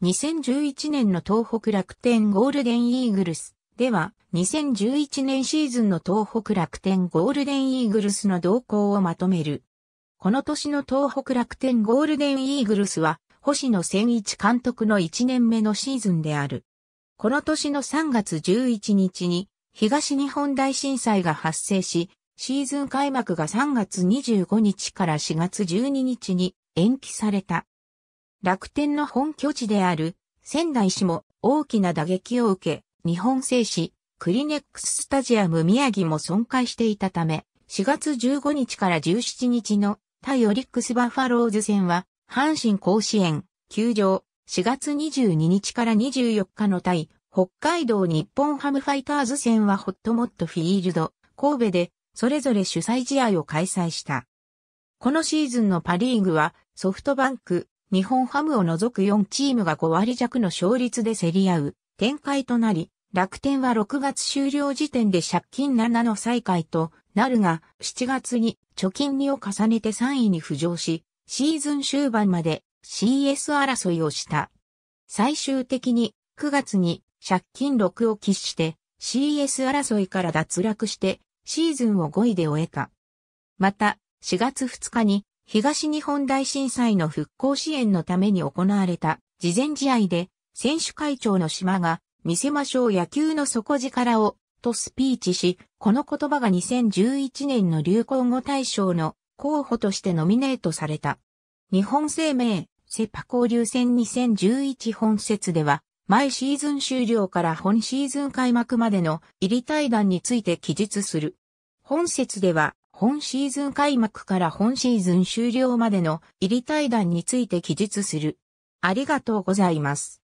2011年の東北楽天ゴールデンイーグルスでは、2011年シーズンの東北楽天ゴールデンイーグルスの動向をまとめる。この年の東北楽天ゴールデンイーグルスは、星野千一監督の1年目のシーズンである。この年の3月11日に、東日本大震災が発生し、シーズン開幕が3月25日から4月12日に延期された。楽天の本拠地である仙台市も大きな打撃を受け、日本製紙クリネックススタジアム宮城も損壊していたため、4月15日から17日の対オリックスバファローズ戦は、阪神甲子園、球場、4月22日から24日の対、北海道日本ハムファイターズ戦はホットモットフィールド、神戸で、それぞれ主催試合を開催した。このシーズンのパリーグは、ソフトバンク、日本ハムを除く4チームが5割弱の勝率で競り合う展開となり、楽天は6月終了時点で借金7の再開となるが、7月に貯金2を重ねて3位に浮上し、シーズン終盤まで CS 争いをした。最終的に9月に借金6を喫して CS 争いから脱落してシーズンを5位で終えた。また4月2日に東日本大震災の復興支援のために行われた事前試合で選手会長の島が見せましょう野球の底力をとスピーチし、この言葉が2011年の流行語大賞の候補としてノミネートされた。日本生命、セパ交流戦2011本節では、毎シーズン終了から本シーズン開幕までの入り対談について記述する。本節では、本シーズン開幕から本シーズン終了までの入り対談について記述する。ありがとうございます。